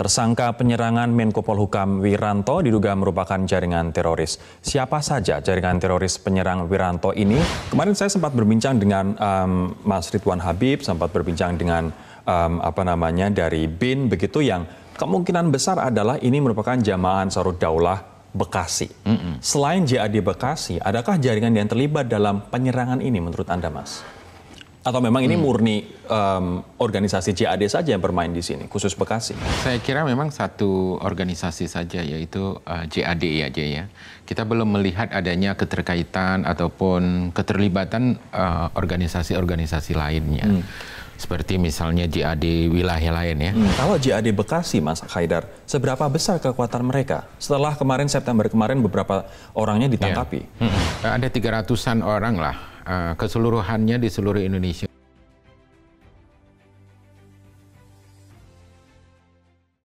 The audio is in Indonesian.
Tersangka penyerangan Menko Polhukam Wiranto diduga merupakan jaringan teroris. Siapa saja jaringan teroris penyerang Wiranto ini? Kemarin saya sempat berbincang dengan um, Mas Ridwan Habib, sempat berbincang dengan um, apa namanya dari BIN begitu yang kemungkinan besar adalah ini merupakan jamaah Ansarud Daulah Bekasi. Mm -mm. Selain JAD Bekasi, adakah jaringan yang terlibat dalam penyerangan ini menurut Anda, Mas? Atau memang ini hmm. murni um, organisasi JAD saja yang bermain di sini, khusus Bekasi? Saya kira memang satu organisasi saja, yaitu uh, eh, JAD ya, ya. Kita belum melihat adanya keterkaitan ataupun keterlibatan organisasi eh, organisasi-organisasi lainnya. Hmm. Seperti misalnya JAD wilayah lain ya. Hmm. Kalau JAD Bekasi, Mas Haidar, seberapa besar kekuatan mereka? Setelah kemarin September kemarin beberapa orangnya ditangkapi. Ya. Hmm. Ada 300-an orang lah Eh, keseluruhannya di seluruh Indonesia